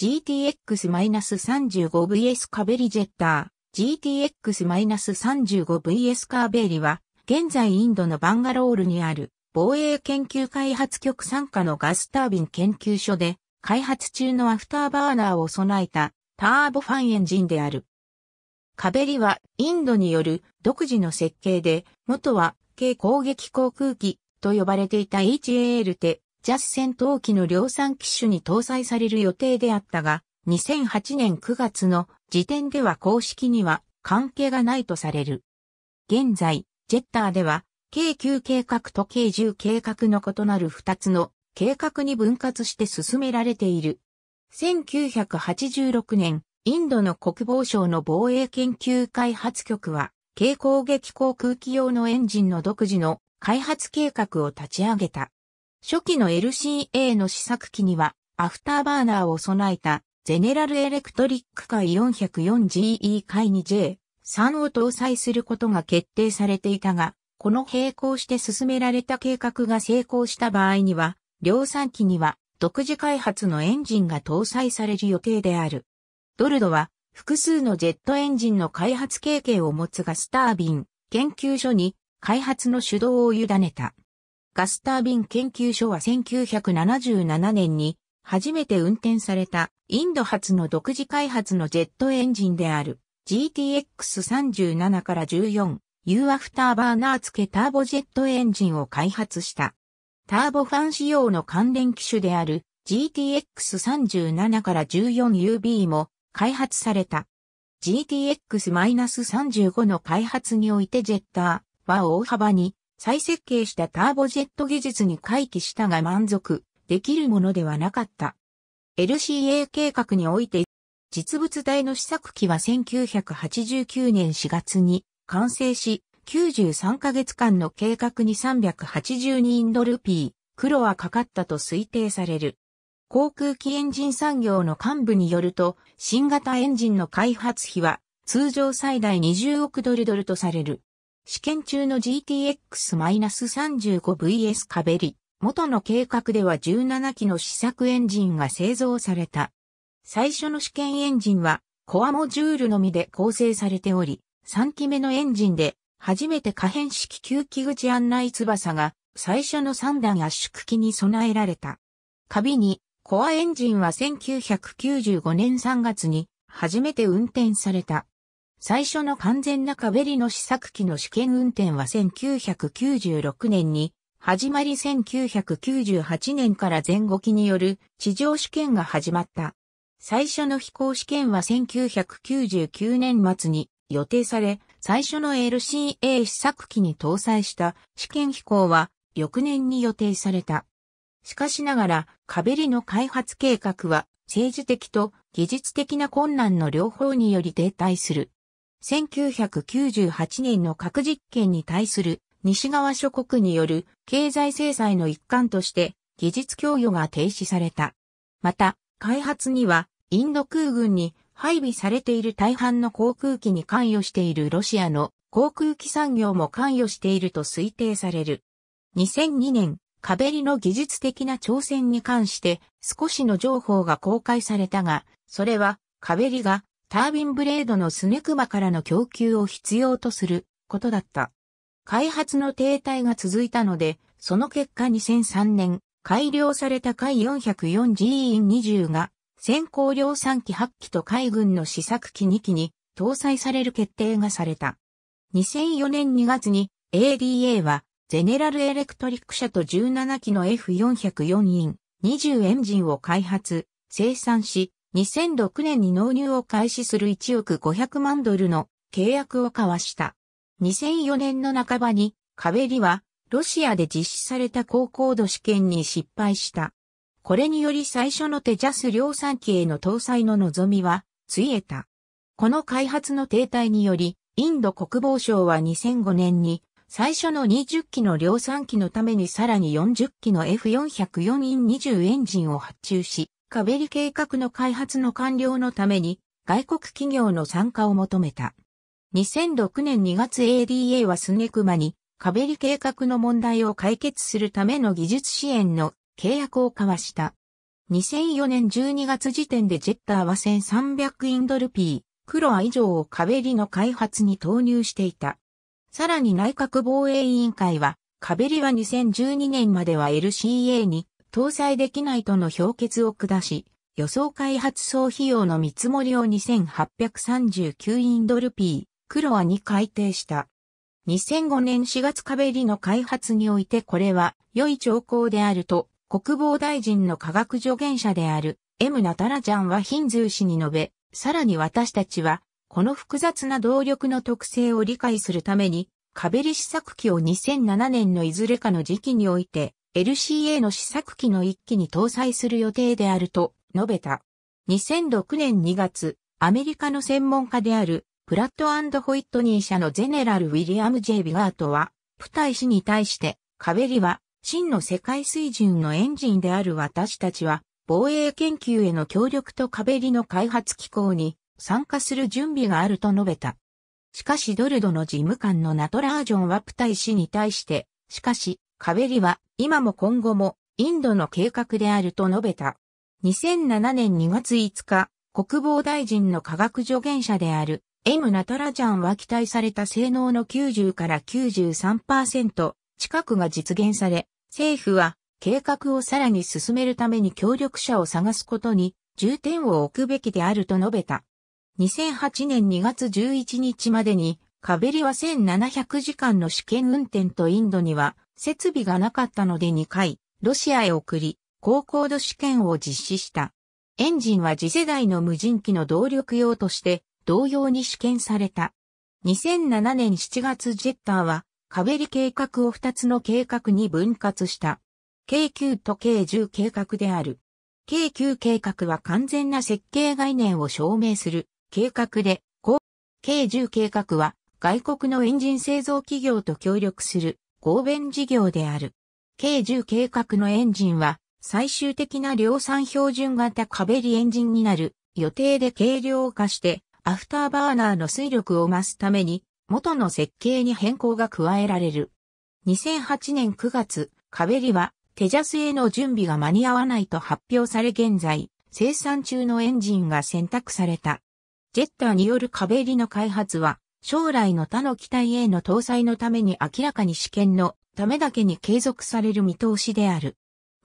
GTX-35VS カベリジェッター、GTX-35VS カーベリは、現在インドのバンガロールにある防衛研究開発局傘下のガスタービン研究所で、開発中のアフターバーナーを備えたターボファンエンジンである。カベリはインドによる独自の設計で、元は軽攻撃航空機と呼ばれていた HAL テジャス戦闘機の量産機種に搭載される予定であったが、2008年9月の時点では公式には関係がないとされる。現在、ジェッターでは、計9計画と計10計画の異なる2つの計画に分割して進められている。1986年、インドの国防省の防衛研究開発局は、軽攻撃航空機用のエンジンの独自の開発計画を立ち上げた。初期の LCA の試作機には、アフターバーナーを備えた、ゼネラルエレクトリック海 404GE 海 2J3 を搭載することが決定されていたが、この並行して進められた計画が成功した場合には、量産機には独自開発のエンジンが搭載される予定である。ドルドは複数のジェットエンジンの開発経験を持つガスタービン研究所に開発の主導を委ねた。ガスタービン研究所は1977年に初めて運転されたインド発の独自開発のジェットエンジンである GTX37 から 14U アフターバーナー付けターボジェットエンジンを開発した。ターボファン仕様の関連機種である GTX37 から 14UB も開発された。GTX-35 の開発においてジェッターは大幅に再設計したターボジェット技術に回帰したが満足できるものではなかった。LCA 計画において、実物大の試作機は1989年4月に完成し、93ヶ月間の計画に382インドルピー、黒はかかったと推定される。航空機エンジン産業の幹部によると、新型エンジンの開発費は通常最大20億ドルドルとされる。試験中の GTX-35VS カベリ。元の計画では17機の試作エンジンが製造された。最初の試験エンジンはコアモジュールのみで構成されており、3機目のエンジンで初めて可変式吸気口案内翼が最初の3段圧縮機に備えられた。カビにコアエンジンは1995年3月に初めて運転された。最初の完全なカベリの試作機の試験運転は1996年に始まり1998年から前後期による地上試験が始まった。最初の飛行試験は1999年末に予定され、最初の LCA 試作機に搭載した試験飛行は翌年に予定された。しかしながら、カベリの開発計画は政治的と技術的な困難の両方により停滞する。1998年の核実験に対する西側諸国による経済制裁の一環として技術供与が停止された。また、開発にはインド空軍に配備されている大半の航空機に関与しているロシアの航空機産業も関与していると推定される。2002年、カベリの技術的な挑戦に関して少しの情報が公開されたが、それはカベリがタービンブレードのスネクマからの供給を必要とすることだった。開発の停滞が続いたので、その結果2003年、改良された海 404GE20 が、先行量産機8機と海軍の試作機2機に搭載される決定がされた。2004年2月に ADA は、ゼネラルエレクトリック社と17機の F404 e 20エンジンを開発、生産し、2006年に納入を開始する1億500万ドルの契約を交わした。2004年の半ばに、カベリは、ロシアで実施された高高度試験に失敗した。これにより最初のテジャス量産機への搭載の望みは、ついえた。この開発の停滞により、インド国防省は2005年に、最初の20機の量産機のためにさらに40機の F404 イン20エンジンを発注し、カベリ計画の開発の完了のために外国企業の参加を求めた。2006年2月 ADA はスネクマにカベリ計画の問題を解決するための技術支援の契約を交わした。2004年12月時点でジェッターは1300インドルピー、クロア以上をカベリの開発に投入していた。さらに内閣防衛委員会は、カベリは2012年までは LCA に搭載できないとの評決を下し、予想開発総費用の見積もりを2839インドルピー、クロアに改定した。2005年4月壁リの開発においてこれは良い兆候であると、国防大臣の科学助言者である M ナタラジャンはヒンズー氏に述べ、さらに私たちは、この複雑な動力の特性を理解するために、壁リ試作機を2007年のいずれかの時期において、LCA の試作機の一機に搭載する予定であると述べた。2006年2月、アメリカの専門家であるプラットホイットニー社のゼネラルウィリアム・ジェイビガートは、プタイ氏に対して、カベリは真の世界水準のエンジンである私たちは、防衛研究への協力とカベリの開発機構に参加する準備があると述べた。しかしドルドの事務官のナトラージョンはプタイ氏に対して、しかし、カベリは今も今後もインドの計画であると述べた。2007年2月5日、国防大臣の科学助言者である M ナタラジャンは期待された性能の90から93%近くが実現され、政府は計画をさらに進めるために協力者を探すことに重点を置くべきであると述べた。2008年2月11日までにカベリは1700時間の試験運転とインドには設備がなかったので2回、ロシアへ送り、高高度試験を実施した。エンジンは次世代の無人機の動力用として同様に試験された。2007年7月ジェッターはカベリ計画を2つの計画に分割した。k 9と k 10計画である。k 9計画は完全な設計概念を証明する計画で、k 10計画は外国のエンジン製造企業と協力する合弁事業である。k 10計画のエンジンは最終的な量産標準型壁リエンジンになる予定で軽量化してアフターバーナーの水力を増すために元の設計に変更が加えられる。2008年9月、壁リはテジャスへの準備が間に合わないと発表され現在、生産中のエンジンが選択された。ジェッターによる壁リの開発は将来の他の機体への搭載のために明らかに試験のためだけに継続される見通しである。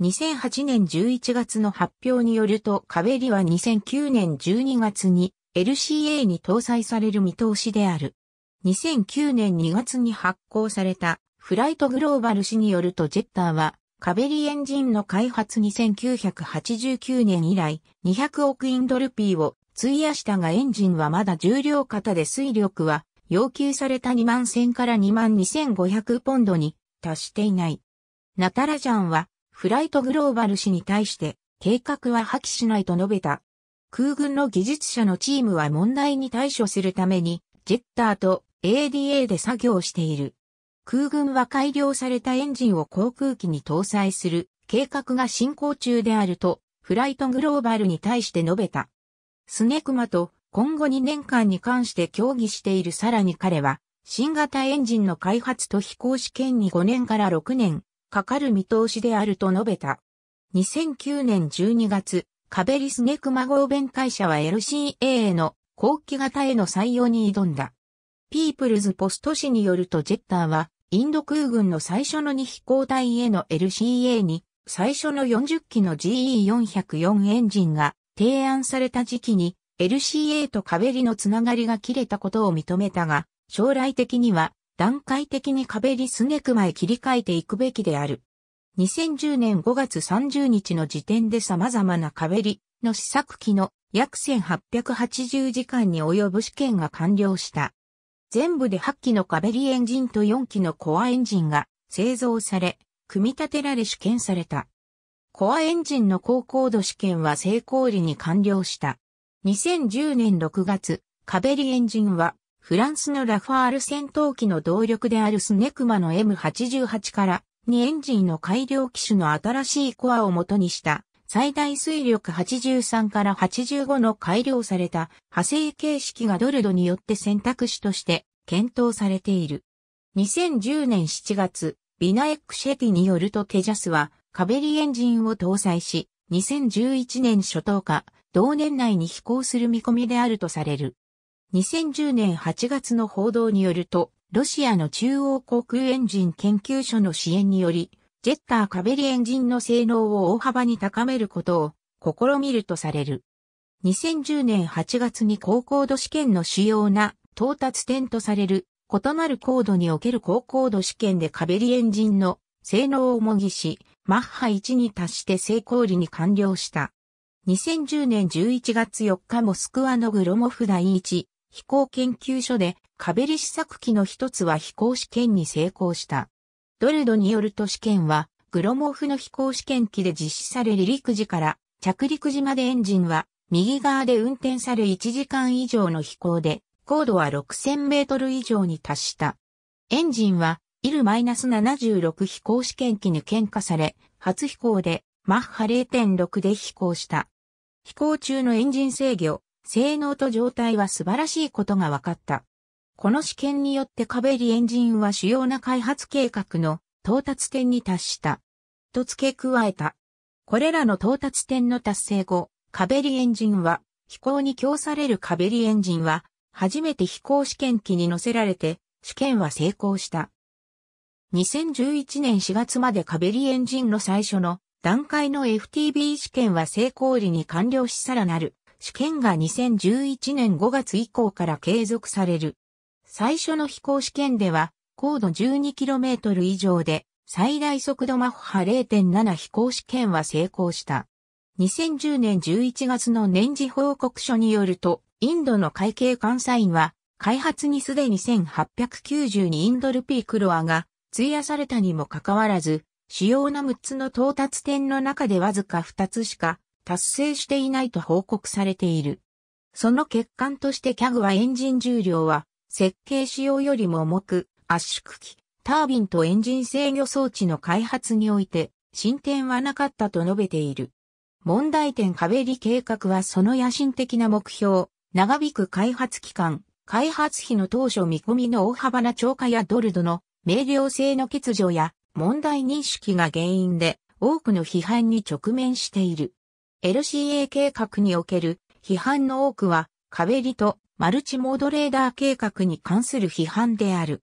2008年11月の発表によると、カベリは2009年12月に LCA に搭載される見通しである。2009年2月に発行されたフライトグローバル氏によるとジェッターはカベリエンジンの開発2989年以来200億インドルピーを費やしたがエンジンはまだ重量型で水力は要求された2万1000から2万2500ポンドに達していない。ナタラジャンはフライトグローバル氏に対して計画は破棄しないと述べた。空軍の技術者のチームは問題に対処するためにジェッターと ADA で作業している。空軍は改良されたエンジンを航空機に搭載する計画が進行中であるとフライトグローバルに対して述べた。スネクマと今後2年間に関して協議しているさらに彼は、新型エンジンの開発と飛行試験に5年から6年かかる見通しであると述べた。2009年12月、カベリスネクマ合弁会社は LCA への後期型への採用に挑んだ。ピープルズポスト紙によるとジェッターは、インド空軍の最初の2飛行隊への LCA に、最初の40機の GE404 エンジンが提案された時期に LCA とカベリのつながりが切れたことを認めたが、将来的には段階的にカベリスネクマへ切り替えていくべきである。2010年5月30日の時点で様々なカベリの試作機の約1880時間に及ぶ試験が完了した。全部で8機のカベリエンジンと4機のコアエンジンが製造され、組み立てられ試験された。コアエンジンの高高度試験は成功裏に完了した。2010年6月、カベリエンジンは、フランスのラファール戦闘機の動力であるスネクマの M88 から2エンジンの改良機種の新しいコアを元にした最大水力83から85の改良された派生形式がドルドによって選択肢として検討されている。2010年7月、ビナエックシェティによるとテジャスはカベリエンジンを搭載し、2011年初頭か、同年内に飛行する見込みであるとされる。2010年8月の報道によると、ロシアの中央航空エンジン研究所の支援により、ジェッターカベリエンジンの性能を大幅に高めることを試みるとされる。2010年8月に高高度試験の主要な到達点とされる異なる高度における高高度試験でカベリエンジンの性能を模擬し、マッハ1に達して成功率に完了した。2010年11月4日モスクワのグロモフ第一飛行研究所で壁リ試作機の一つは飛行試験に成功した。ドルドによると試験はグロモフの飛行試験機で実施され離陸時から着陸時までエンジンは右側で運転され1時間以上の飛行で高度は6000メートル以上に達した。エンジンはイル -76 飛行試験機に喧嘩され、初飛行でマッハ0.6で飛行した。飛行中のエンジン制御、性能と状態は素晴らしいことが分かった。この試験によってカベリエンジンは主要な開発計画の到達点に達した。と付け加えた。これらの到達点の達成後、カベリエンジンは、飛行に供されるカベリエンジンは、初めて飛行試験機に乗せられて、試験は成功した。2011年4月までカベリエンジンの最初の段階の FTB 試験は成功裏に完了しさらなる。試験が2011年5月以降から継続される。最初の飛行試験では、高度 12km 以上で、最大速度マッハ0.7飛行試験は成功した。2010年11月の年次報告書によると、インドの会計監査員は、開発にすでに1892インドルピークロアが費やされたにもかかわらず、主要な6つの到達点の中でわずか2つしか達成していないと報告されている。その欠陥としてキャグはエンジン重量は設計仕様よりも重く圧縮機、タービンとエンジン制御装置の開発において進展はなかったと述べている。問題点壁に計画はその野心的な目標、長引く開発期間、開発費の当初見込みの大幅な超過やドルドの明瞭性の欠如や問題認識が原因で多くの批判に直面している。LCA 計画における批判の多くは壁リとマルチモードレーダー計画に関する批判である。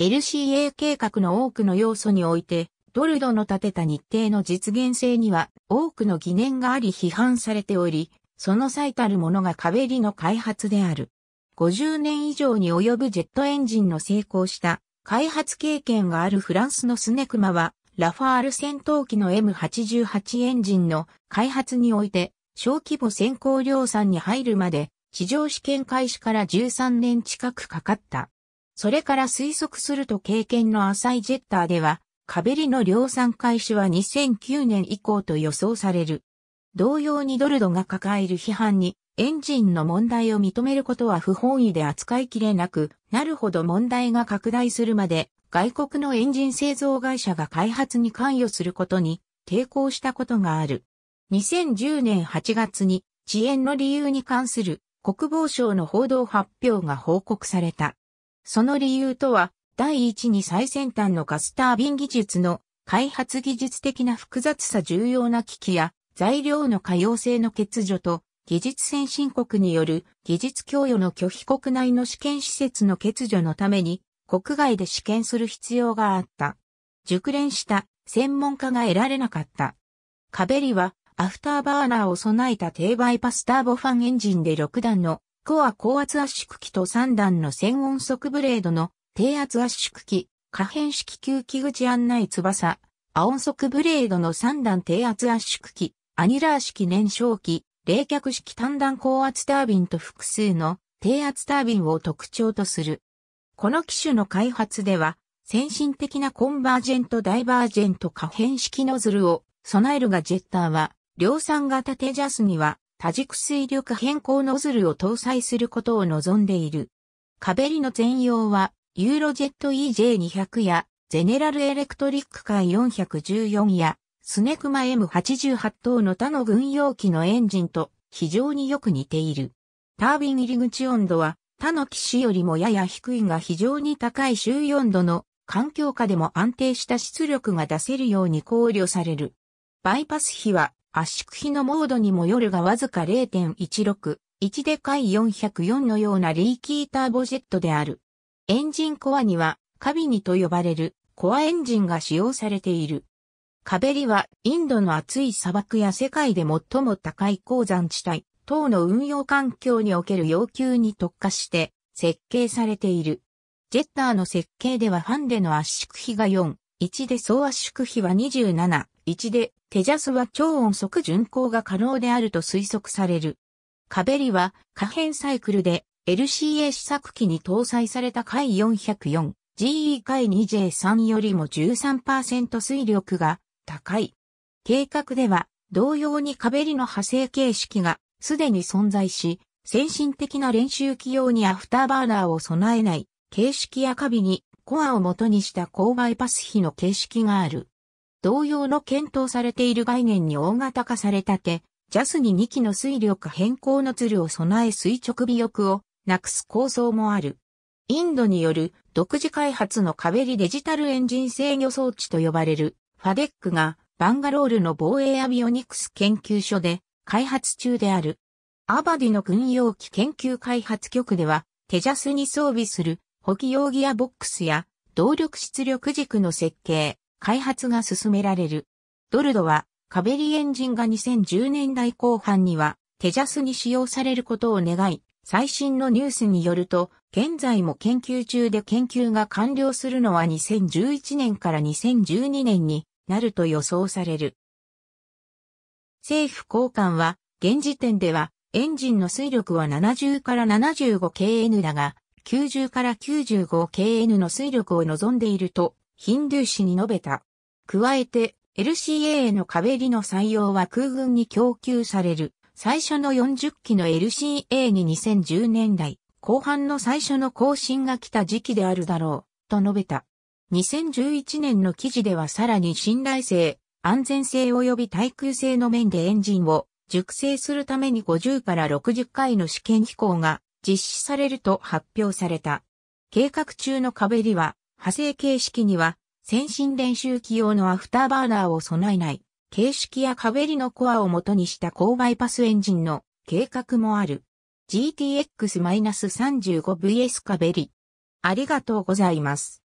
LCA 計画の多くの要素において、ドルドの立てた日程の実現性には多くの疑念があり批判されており、その最たるものが壁リの開発である。50年以上に及ぶジェットエンジンの成功した開発経験があるフランスのスネクマは、ラファール戦闘機の M88 エンジンの開発において、小規模先行量産に入るまで、地上試験開始から13年近くかかった。それから推測すると経験の浅いジェッターでは、カベリの量産開始は2009年以降と予想される。同様にドルドが抱える批判に、エンジンの問題を認めることは不本意で扱いきれなくなるほど問題が拡大するまで、外国のエンジン製造会社が開発に関与することに抵抗したことがある。2010年8月に遅延の理由に関する国防省の報道発表が報告された。その理由とは、第一に最先端のガスタービン技術の開発技術的な複雑さ重要な機器や材料の可用性の欠如と、技術先進国による技術供与の拒否国内の試験施設の欠如のために国外で試験する必要があった。熟練した専門家が得られなかった。カベリはアフターバーナーを備えた低バイパスターボファンエンジンで6段のコア高圧圧縮機と3段の専音速ブレードの低圧圧縮機、可変式吸気口案内翼、ア音速ブレードの3段低圧圧縮機、アニラー式燃焼機、冷却式単弾高圧タービンと複数の低圧タービンを特徴とする。この機種の開発では、先進的なコンバージェントダイバージェント可変式ノズルを備えるがジェッターは、量産型テジャスには多軸水力変更ノズルを搭載することを望んでいる。カベリの全容は、ユーロジェット EJ200 や、ゼネラルエレクトリック界414や、スネクマ M88 等の他の軍用機のエンジンと非常によく似ている。タービン入り口温度は他の機種よりもやや低いが非常に高い周温度の環境下でも安定した出力が出せるように考慮される。バイパス比は圧縮比のモードにもよるがわずか0.16、1でい404のようなリーキーターボジェットである。エンジンコアにはカビニと呼ばれるコアエンジンが使用されている。カベリはインドの厚い砂漠や世界で最も高い鉱山地帯等の運用環境における要求に特化して設計されている。ジェッターの設計ではハンデの圧縮比が4、1で総圧縮比は27、1でテジャスは超音速巡航が可能であると推測される。カベリは可変サイクルで LCA 試作機に搭載された回 404GE 回 2J3 よりも13%水力が高い。計画では同様に壁りの派生形式がすでに存在し、先進的な練習機用にアフターバーナーを備えない形式やカビにコアを元にした郊外パス比の形式がある。同様の検討されている概念に大型化されたて、ジャスに2機の水力変更のツルを備え垂直尾翼をなくす構想もある。インドによる独自開発のカベリデジタルエンジン制御装置と呼ばれるファデックがバンガロールの防衛アビオニクス研究所で開発中である。アバディの軍用機研究開発局では、テジャスに装備する補機用ギアボックスや動力出力軸の設計、開発が進められる。ドルドはカベリエンジンが2010年代後半にはテジャスに使用されることを願い、最新のニュースによると、現在も研究中で研究が完了するのは2011年から2012年になると予想される。政府高官は、現時点では、エンジンの推力は70から 75kN だが、90から 95kN の推力を望んでいると、ヒンドゥー氏に述べた。加えて、LCA への壁入りの採用は空軍に供給される。最初の40機の LCA に2010年代、後半の最初の更新が来た時期であるだろう、と述べた。2011年の記事ではさらに信頼性、安全性及び耐久性の面でエンジンを熟成するために50から60回の試験飛行が実施されると発表された。計画中の壁には、派生形式には、先進練習機用のアフターバーナーを備えない、形式や壁りのコアを元にした高バイパスエンジンの計画もある。GTX-35VS 壁り。ありがとうございます。